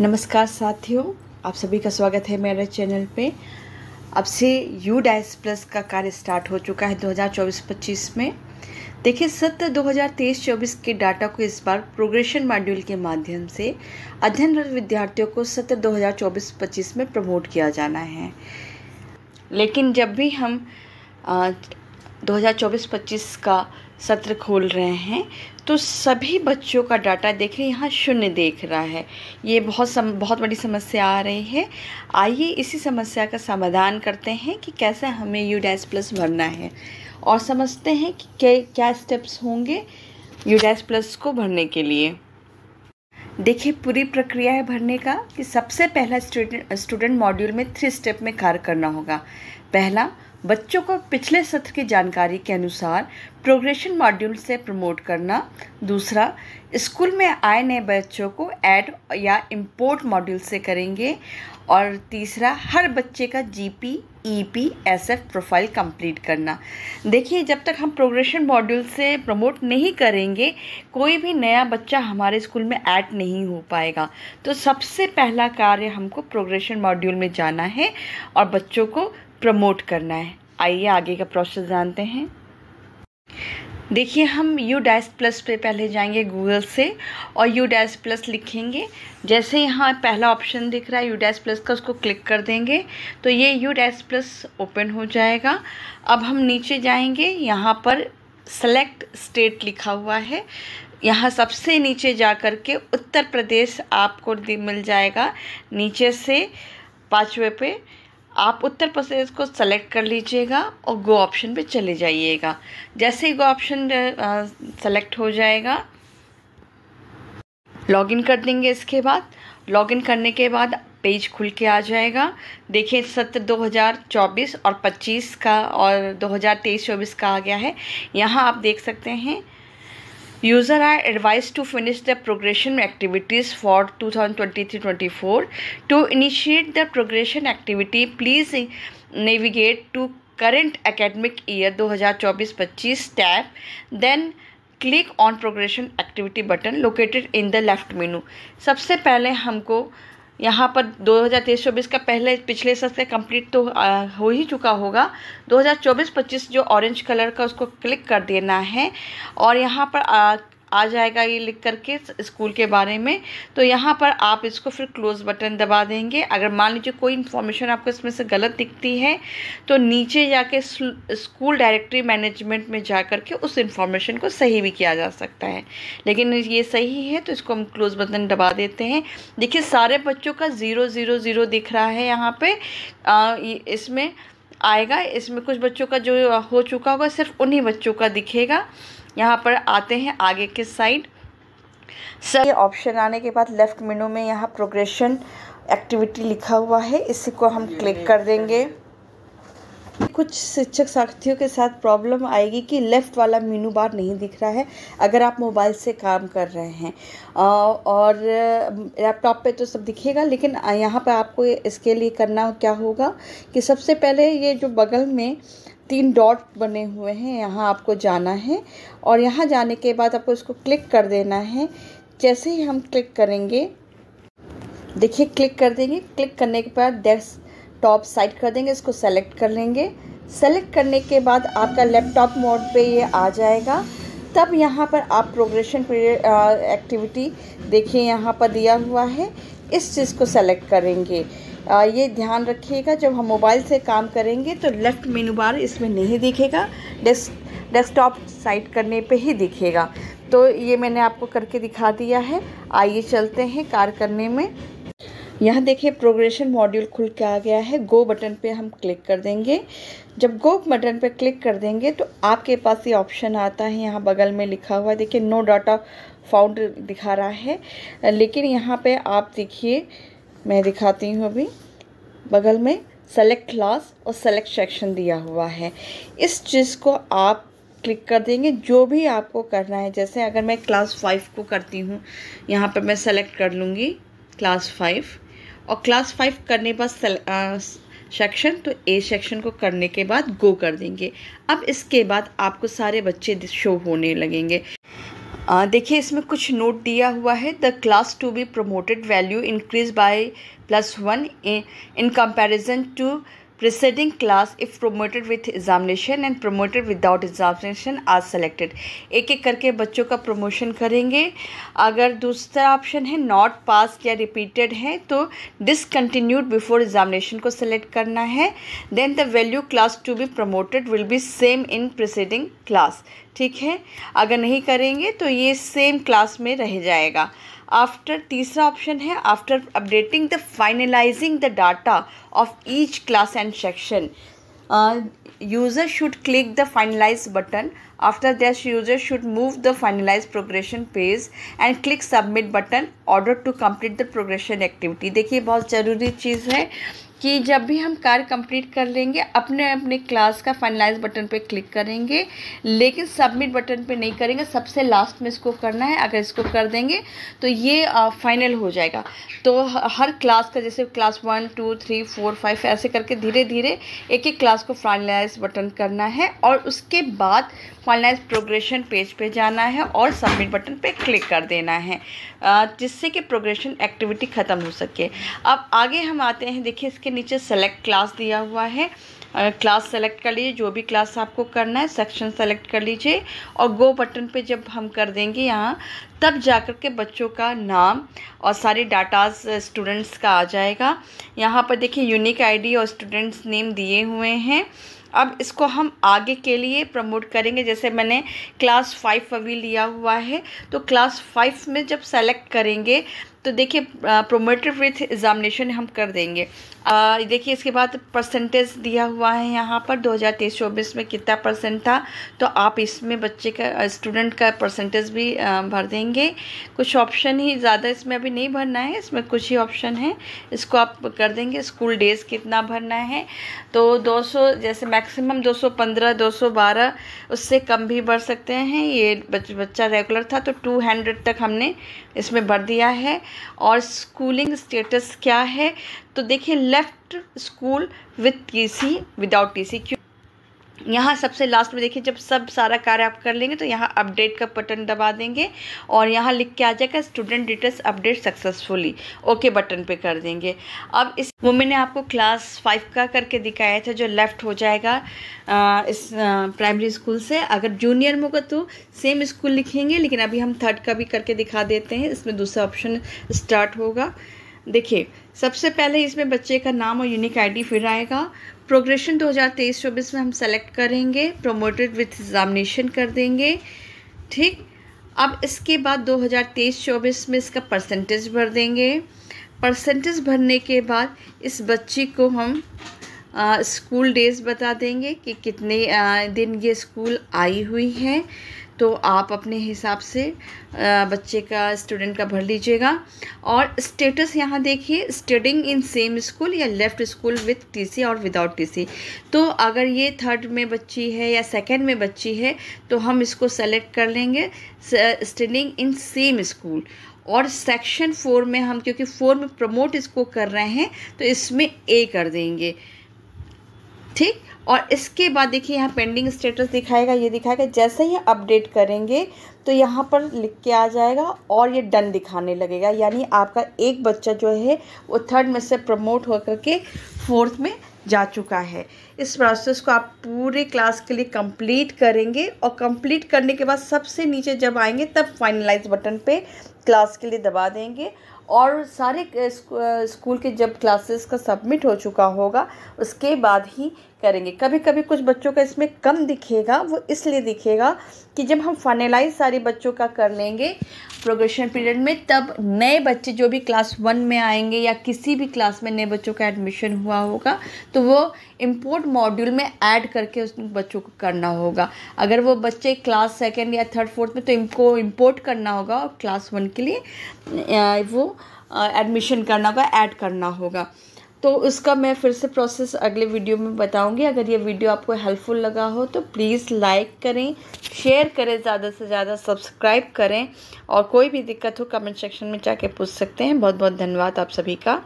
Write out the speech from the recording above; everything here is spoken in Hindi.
नमस्कार साथियों आप सभी का स्वागत है मेरे चैनल पे अब से यू डाइस प्लस का कार्य स्टार्ट हो चुका है 2024-25 में देखिए सत्र 2023-24 के डाटा को इस बार प्रोग्रेशन मॉड्यूल के माध्यम से अध्ययनरत विद्यार्थियों को सत्र 2024-25 में प्रमोट किया जाना है लेकिन जब भी हम 2024-25 का सत्र खोल रहे हैं तो सभी बच्चों का डाटा देखें यहाँ शून्य देख रहा है ये बहुत सम बहुत बड़ी समस्या आ रही है आइए इसी समस्या का समाधान करते हैं कि कैसे हमें यू डैस प्लस भरना है और समझते हैं कि क्या क्या स्टेप्स होंगे यू डैस प्लस को भरने के लिए देखिए पूरी प्रक्रिया है भरने का कि सबसे पहला स्टूडेंट स्टूडेंट मॉड्यूल में थ्री स्टेप में कार्य करना होगा पहला बच्चों को पिछले सत्र की जानकारी के अनुसार प्रोग्रेशन मॉड्यूल से प्रमोट करना दूसरा स्कूल में आए नए बच्चों को ऐड या इंपोर्ट मॉड्यूल से करेंगे और तीसरा हर बच्चे का GP EP SF profile complete करना देखिए जब तक हम प्रोग्रेशन मॉड्यूल से प्रमोट नहीं करेंगे कोई भी नया बच्चा हमारे स्कूल में ऐड नहीं हो पाएगा तो सबसे पहला कार्य हमको प्रोग्रेशन मॉड्यूल में जाना है और बच्चों को प्रमोट करना है आइए आगे का प्रोसेस जानते हैं देखिए हम यू डैश प्लस पे पहले जाएंगे गूगल से और यू डैश प्लस लिखेंगे जैसे यहाँ पहला ऑप्शन दिख रहा है यू डैश प्लस का उसको क्लिक कर देंगे तो ये यू डैश प्लस ओपन हो जाएगा अब हम नीचे जाएंगे यहाँ पर सेलेक्ट स्टेट लिखा हुआ है यहाँ सबसे नीचे जा कर के उत्तर प्रदेश आपको मिल जाएगा नीचे से पाँचवें पे आप उत्तर प्रदेश को सेलेक्ट कर लीजिएगा और गो ऑप्शन पे चले जाइएगा जैसे ही गो ऑप्शन सेलेक्ट हो जाएगा लॉगिन कर देंगे इसके बाद लॉगिन करने के बाद पेज खुल के आ जाएगा देखिए सत्र 2024 और 25 का और 2023-24 का आ गया है यहाँ आप देख सकते हैं User are advised to finish their progression activities for 2023-24. To initiate the progression activity, please navigate to current academic year 2024-25 tab. Then click on progression activity button located in the left menu सबसे पहले हमको यहाँ पर दो हज़ार का पहले पिछले सत्र कंप्लीट तो हो ही चुका होगा 2024-25 जो ऑरेंज कलर का उसको क्लिक कर देना है और यहाँ पर आ, आ जाएगा ये लिख करके स्कूल के बारे में तो यहाँ पर आप इसको फिर क्लोज़ बटन दबा देंगे अगर मान लीजिए कोई इन्फॉर्मेशन आपको इसमें से गलत दिखती है तो नीचे जाके स्कूल डायरेक्टरी मैनेजमेंट में जा करके उस इन्फॉर्मेशन को सही भी किया जा सकता है लेकिन ये सही है तो इसको हम क्लोज़ बटन दबा देते हैं देखिए सारे बच्चों का ज़ीरो ज़ीरो ज़ीरो दिख रहा है यहाँ पर इसमें आएगा इसमें कुछ बच्चों का जो हो चुका होगा सिर्फ उन्हीं बच्चों का दिखेगा यहाँ पर आते हैं आगे के साइड सर ये ऑप्शन आने के बाद लेफ़्ट मेनू में यहाँ प्रोग्रेशन एक्टिविटी लिखा हुआ है इसी को हम क्लिक कर देंगे कुछ शिक्षक साथियों के साथ प्रॉब्लम आएगी कि लेफ़्ट वाला मेनू बार नहीं दिख रहा है अगर आप मोबाइल से काम कर रहे हैं और लैपटॉप पे तो सब दिखेगा लेकिन यहाँ पर आपको इसके लिए करना क्या होगा कि सबसे पहले ये जो बगल में तीन डॉट बने हुए हैं यहाँ आपको जाना है और यहाँ जाने के बाद आपको इसको क्लिक कर देना है जैसे ही हम क्लिक करेंगे देखिए क्लिक कर देंगे क्लिक करने के बाद डेस्क टॉप साइड कर देंगे इसको सेलेक्ट कर लेंगे सेलेक्ट करने के बाद आपका लैपटॉप मोड पे ये आ जाएगा तब यहाँ पर आप प्रोग्रेशन एक्टिविटी देखिए यहाँ पर दिया हुआ है इस चीज़ को सेलेक्ट करेंगे ये ध्यान रखिएगा जब हम मोबाइल से काम करेंगे तो लेफ़्ट मेनू बार इसमें नहीं दिखेगा डेस्क डेस्कटॉप साइड करने पे ही दिखेगा तो ये मैंने आपको करके दिखा दिया है आइए चलते हैं कार करने में यहाँ देखिए प्रोग्रेशन मॉड्यूल खुल के आ गया है गो बटन पे हम क्लिक कर देंगे जब गो बटन पे क्लिक कर देंगे तो आपके पास ये ऑप्शन आता है यहाँ बगल में लिखा हुआ देखिए नो डाटा फाउंड दिखा रहा है लेकिन यहाँ पे आप देखिए मैं दिखाती हूँ अभी बगल में सेलेक्ट क्लास और सेलेक्ट सेक्शन दिया हुआ है इस चीज़ को आप क्लिक कर देंगे जो भी आपको करना है जैसे अगर मैं क्लास फाइव को करती हूँ यहाँ पर मैं सेलेक्ट कर लूँगी क्लास फाइव और क्लास फाइव करने के बाद सेक्शन तो ए सेक्शन को करने के बाद गो कर देंगे अब इसके बाद आपको सारे बच्चे शो होने लगेंगे देखिए इसमें कुछ नोट दिया हुआ है the class to be promoted value increase by plus one in comparison to preceding class if promoted with examination and promoted without examination are selected एक एक करके बच्चों का प्रमोशन करेंगे अगर दूसरा ऑप्शन है नॉट पास या रिपीटेड है तो डिसकंटिन्यूड बिफोर एग्जामिनेशन को सेलेक्ट करना है then the value class to be promoted will be same in preceding class ठीक है अगर नहीं करेंगे तो ये सेम क्लास में रह जाएगा आफ्टर तीसरा ऑप्शन है after updating the finalising the data of each class and section user should click the finalise button after that user should move the finalise progression page and click submit button order to complete the progression activity देखिए बहुत ज़रूरी चीज़ है कि जब भी हम कार्य कंप्लीट कर लेंगे अपने अपने क्लास का फाइनलाइज बटन पे क्लिक करेंगे लेकिन सबमिट बटन पे नहीं करेंगे सबसे लास्ट में इसको करना है अगर इसको कर देंगे तो ये फाइनल हो जाएगा तो हर क्लास का जैसे class one two three four five ऐसे करके धीरे धीरे एक एक क्लास को फाइनलाइज बटन करना है और उसके बाद फाइनलाइज प्रोग्रेशन पेज पे जाना है और सबमिट बटन पर क्लिक कर देना है जिससे कि प्रोग्रेशन एक्टिविटी ख़त्म हो सके अब आगे हम आते हैं देखिए इसके के नीचे सेलेक्ट क्लास दिया हुआ है क्लास सेलेक्ट कर लीजिए जो भी क्लास आपको करना है सेक्शन सेलेक्ट कर लीजिए और गो बटन पे जब हम कर देंगे यहाँ तब जाकर के बच्चों का नाम और सारे डाटाज स्टूडेंट्स का आ जाएगा यहाँ पर देखिए यूनिक आईडी और स्टूडेंट्स नेम दिए हुए हैं अब इसको हम आगे के लिए प्रमोट करेंगे जैसे मैंने क्लास फाइव अभी लिया हुआ है तो क्लास फाइव में जब सेलेक्ट करेंगे तो देखिए प्रोमोटिव विथ एग्ज़ामिनेशन हम कर देंगे देखिए इसके बाद परसेंटेज दिया हुआ है यहाँ पर 2023-24 में कितना परसेंट था तो आप इसमें बच्चे का स्टूडेंट का परसेंटेज भी भर देंगे कुछ ऑप्शन ही ज़्यादा इसमें अभी नहीं भरना है इसमें कुछ ही ऑप्शन है इसको आप कर देंगे स्कूल डेज कितना भरना है तो 200 जैसे मैक्सिमम 215 212 उससे कम भी भर सकते हैं ये बच, बच्चा रेगुलर था तो हंड्रेड तक हमने इसमें भर दिया है और स्कूलिंग स्टेटस क्या है तो देखिए left school with TC without TC क्यों यहाँ सबसे लास्ट में देखिए जब सब सारा कार्य आप कर लेंगे तो यहाँ अपडेट का बटन दबा देंगे और यहाँ लिख के आ जाएगा student details update successfully okay button पे कर देंगे अब इस वो मैंने आपको क्लास फाइव का करके दिखाया था जो लेफ़्ट हो जाएगा आ, इस प्राइमरी स्कूल से अगर जूनियर में होगा तो सेम स्कूल लिखेंगे लेकिन अभी हम थर्ड का भी करके दिखा देते हैं इसमें दूसरा ऑप्शन स्टार्ट होगा देखिए सबसे पहले इसमें बच्चे का नाम और यूनिक आईडी फिर आएगा प्रोग्रेशन 2023-24 में हम सेलेक्ट करेंगे प्रोमोटेड विथ एग्जामिनेशन कर देंगे ठीक अब इसके बाद 2023-24 में इसका परसेंटेज भर देंगे परसेंटेज भरने के बाद इस बच्ची को हम स्कूल डेज बता देंगे कि कितने आ, दिन ये स्कूल आई हुई है तो आप अपने हिसाब से बच्चे का स्टूडेंट का भर लीजिएगा और स्टेटस यहाँ देखिए स्टडिंग इन सेम स्कूल या लेफ़्ट स्कूल विथ टीसी और विदाउट टीसी तो अगर ये थर्ड में बच्ची है या सेकेंड में बच्ची है तो हम इसको सेलेक्ट कर लेंगे स्टडिंग इन सेम स्कूल और सेक्शन फोर में हम क्योंकि फोर में प्रमोट इसको कर रहे हैं तो इसमें ए कर देंगे ठीक और इसके बाद देखिए यहाँ पेंडिंग स्टेटस दिखाएगा ये दिखाएगा जैसे ही अपडेट करेंगे तो यहाँ पर लिख के आ जाएगा और ये डन दिखाने लगेगा यानी आपका एक बच्चा जो है वो थर्ड में से प्रमोट होकर के फोर्थ में जा चुका है इस प्रोसेस को आप पूरे क्लास के लिए कंप्लीट करेंगे और कंप्लीट करने के बाद सबसे नीचे जब आएंगे तब फाइनलाइज बटन पे क्लास के लिए दबा देंगे और सारे स्कूल के जब क्लासेस का सबमिट हो चुका होगा उसके बाद ही करेंगे कभी कभी कुछ बच्चों का इसमें कम दिखेगा वो इसलिए दिखेगा कि जब हम फाइनलाइज सारे बच्चों का कर लेंगे प्रोग्रेशन पीरियड में तब नए बच्चे जो भी क्लास वन में आएंगे या किसी भी क्लास में नए बच्चों का एडमिशन हुआ होगा तो वो इम्पोर्ट मॉड्यूल में ऐड करके उस बच्चों को करना होगा अगर वो बच्चे क्लास सेकेंड या थर्ड फोर्थ में तो इनको इम्पोर्ट करना होगा और क्लास वन के लिए वो एडमिशन करना होगा ऐड करना होगा तो उसका मैं फिर से प्रोसेस अगले वीडियो में बताऊंगी अगर ये वीडियो आपको हेल्पफुल लगा हो तो प्लीज़ लाइक करें शेयर करें ज़्यादा से ज़्यादा सब्सक्राइब करें और कोई भी दिक्कत हो कमेंट सेक्शन में जाके पूछ सकते हैं बहुत बहुत धन्यवाद आप सभी का